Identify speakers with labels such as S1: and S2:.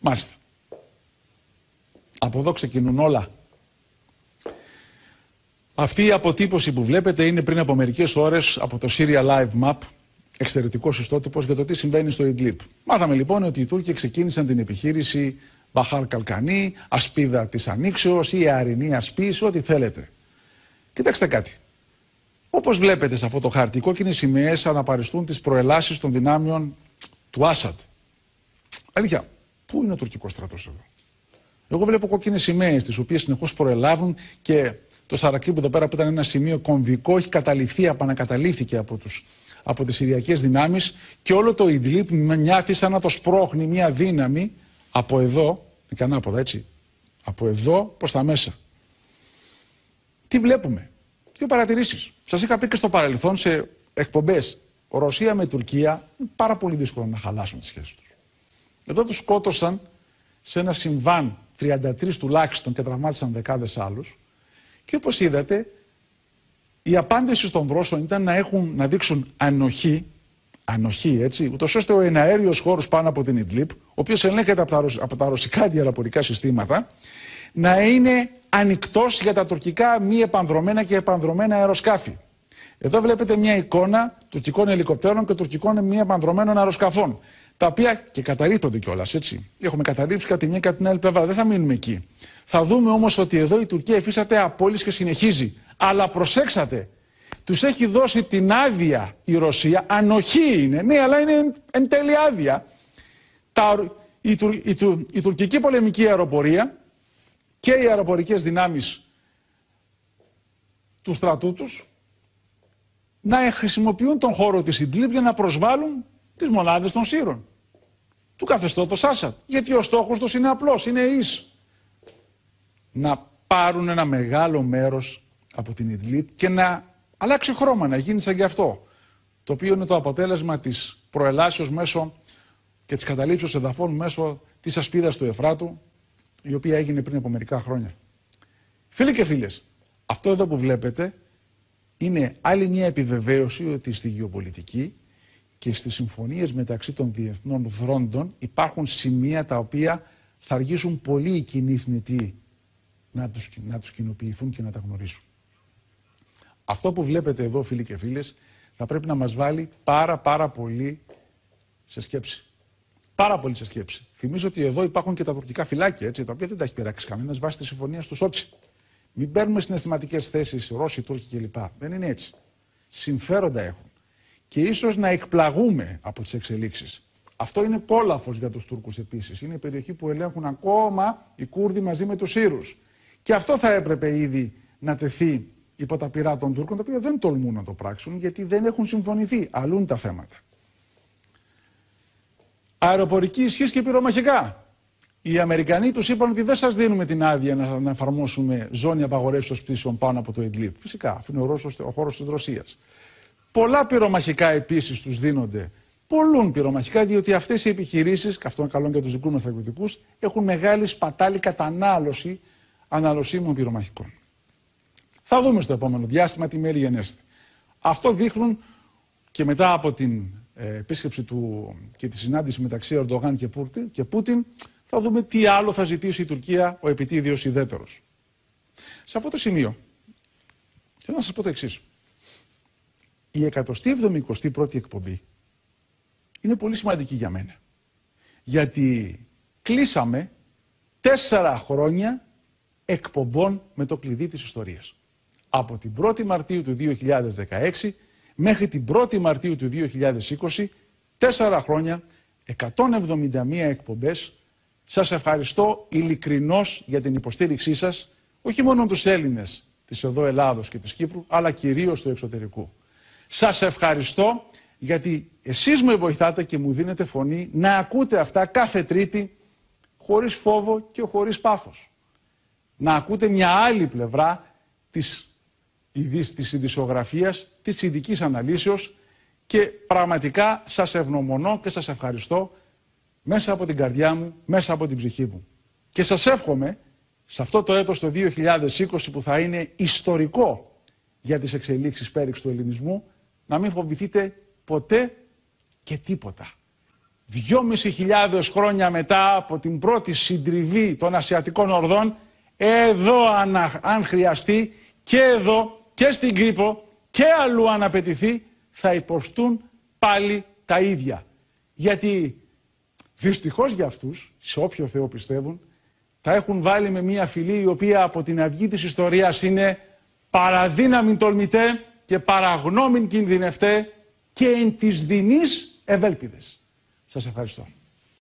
S1: Μάλιστα. Από εδώ ξεκινούν όλα. Αυτή η αποτύπωση που βλέπετε είναι πριν από μερικές ώρες από το Syria Live Map, εξαιρετικός ιστότυπο για το τι συμβαίνει στο Ιντλίπ. Μάθαμε λοιπόν ότι οι Τούρκοι ξεκίνησαν την επιχείρηση Μπαχάρ Καλκανή, Ασπίδα της Ανοίξεως ή Αρινή ασπίση, ό,τι θέλετε. Κοιτάξτε κάτι. Όπως βλέπετε σε αυτό το χάρτη, οι κόκκινες σημαίες αναπαριστούν τις προελάσεις των δυνάμεων του Άσαντ. Αλήθεια, Πού είναι ο τουρκικός στρατός εδώ. Εγώ βλέπω κόκκινες σημαίες, τις οποίες συνεχώς προελάβουν και το που εδώ πέρα που ήταν ένα σημείο κομβικό, έχει καταληφθεί, επανακαταλήφθηκε από, τους, από τις Συριακές δυνάμεις και όλο το Ιντλίπ νιάθει σαν να το σπρώχνει μια δύναμη από εδώ, και ανάποδα έτσι, από εδώ προς τα μέσα. Τι βλέπουμε, δύο παρατηρήσεις. Σας είχα πει και στο παρελθόν σε εκπομπές. Ρωσία με Τουρκία είναι πάρα πολύ δύσκολο να χαλάσουν τις σχέσεις τους. Εδώ τους σκότωσαν σε ένα συμβάν 33 τουλάχιστον και τραυμάτισαν δεκάδες άλλους. Και όπως είδατε, η απάντηση των Βρόσων ήταν να, έχουν, να δείξουν ανοχή, ανοχή έτσι, ούτως ώστε ο εναέριος χώρος πάνω από την Ιντλίπ, ο οποίος ελέγχεται από τα, από τα ρωσικά διαραπορικά συστήματα, να είναι ανοιχτός για τα τουρκικά μη επανδρομένα και επανδρομένα αεροσκάφη. Εδώ βλέπετε μια εικόνα τουρκικών ελικοπτέρων και τουρκικών μη επανδρομένων αεροσκαφών τα οποία και καταρρύπτονται κιόλας, έτσι. Έχουμε καταρρύψει κατά τη μια και την άλλη πλευρά. Δεν θα μείνουμε εκεί. Θα δούμε όμως ότι εδώ η Τουρκία εφίσταται απόλυση και συνεχίζει. Αλλά προσέξατε, τους έχει δώσει την άδεια η Ρωσία. Ανοχή είναι, ναι, αλλά είναι εν, τέλει άδεια. Τα, η, η, η, η τουρκική πολεμική αεροπορία και οι αεροπορικές δυνάμεις του στρατού τους να χρησιμοποιούν τον χώρο της Ιντλίπ για να προσβάλλουν τις μονάδες των Σύρων. Του καθεστώτος Άσαντ. Γιατί ο στόχος τους είναι απλός, είναι εις. Να πάρουν ένα μεγάλο μέρος από την Ιδλίπ και να αλλάξει χρώμα, να γίνει σαν και αυτό. Το οποίο είναι το αποτέλεσμα της προελάσεω μέσω και της καταλήψεως εδαφών μέσω της ασπίδας του Εφράτου, η οποία έγινε πριν από μερικά χρόνια. Φίλοι και φίλες, αυτό εδώ που βλέπετε είναι άλλη μια επιβεβαίωση ότι στη γεωπολιτική και στις συμφωνίες μεταξύ των διεθνών δρόντων υπάρχουν σημεία τα οποία θα αργήσουν πολύ οι κοινοί να τους, να τους κοινοποιηθούν και να τα γνωρίσουν. Αυτό που βλέπετε εδώ φίλοι και φίλες θα πρέπει να μας βάλει πάρα πάρα πολύ σε σκέψη. Πάρα πολύ σε σκέψη. Θυμίζω ότι εδώ υπάρχουν και τα τουρκικά φυλάκια, έτσι, τα οποία δεν τα έχει πειράξει κανένας βάσει της συμφωνίας του Σότσι. Μην παίρνουμε συναισθηματικές θέσεις Ρώσοι, Τούρκοι κλπ. Δεν είναι έτσι. Συμφέροντα έχουν και ίσως να εκπλαγούμε από τις εξελίξεις. Αυτό είναι κόλαφος για τους Τούρκους επίσης. Είναι περιοχή που ελέγχουν ακόμα οι Κούρδοι μαζί με τους Σύρους. Και αυτό θα έπρεπε ήδη να τεθεί υπό τα πειρά των Τούρκων, τα οποία δεν τολμούν να το πράξουν γιατί δεν έχουν συμφωνηθεί. Αλλού τα θέματα. Αεροπορική ισχύ και πυρομαχικά. Οι Αμερικανοί τους είπαν ότι δεν σας δίνουμε την άδεια να, εφαρμόσουμε ζώνη απαγορεύσεως πτήσεων πάνω από το Ιντλίπ. Φυσικά, αφού είναι ο, ο χώρος της Ρωσίας. Πολλά πυρομαχικά επίσης τους δίνονται. Πολλούν πυρομαχικά, διότι αυτές οι επιχειρήσεις, και αυτό είναι για του δικού μα στρατιωτικού, έχουν μεγάλη σπατάλη κατανάλωση αναλωσίμων πυρομαχικών. Θα δούμε στο επόμενο διάστημα τι μέρη γενέστε. Αυτό δείχνουν και μετά από την ε, επίσκεψη του και τη συνάντηση μεταξύ Ερντογάν και, και Πούτιν, θα δούμε τι άλλο θα ζητήσει η Τουρκία ο επιτίδιος ιδέτερος. Σε αυτό το σημείο, θέλω να σας πω το εξής η 171η εκπομπή είναι πολύ σημαντική για μένα. Γιατί κλείσαμε τέσσερα χρόνια εκπομπών με το κλειδί της ιστορίας. Από την 1η Μαρτίου του 2016 μέχρι την 1η Μαρτίου του 2020, τέσσερα χρόνια, 171 εκπομπές. Σας ευχαριστώ ειλικρινώς για την υποστήριξή σας, όχι μόνο τους Έλληνες της εδώ Ελλάδος και της Κύπρου, αλλά κυρίως του εξωτερικού. Σας ευχαριστώ γιατί εσείς με βοηθάτε και μου δίνετε φωνή να ακούτε αυτά κάθε τρίτη χωρίς φόβο και χωρίς πάθος. Να ακούτε μια άλλη πλευρά της, της ειδησιογραφίας, της ειδικής αναλύσεως και πραγματικά σας ευνομονώ και σας ευχαριστώ μέσα από την καρδιά μου, μέσα από την ψυχή μου. Και σας εύχομαι σε αυτό το έτος το 2020 που θα είναι ιστορικό για τις εξελίξεις πέριξ του ελληνισμού να μην φοβηθείτε ποτέ και τίποτα. χιλιάδες χρόνια μετά από την πρώτη συντριβή των Ασιατικών Ορδών, εδώ αν, χρειαστεί και εδώ και στην Κρήπο και αλλού αν απαιτηθεί, θα υποστούν πάλι τα ίδια. Γιατί δυστυχώς για αυτούς, σε όποιο Θεό πιστεύουν, τα έχουν βάλει με μια φυλή η οποία από την αυγή της ιστορίας είναι παραδύναμη τολμητέ και παραγνώμην κινδυνευτέ και εν της δινής ευέλπιδες. Σας ευχαριστώ.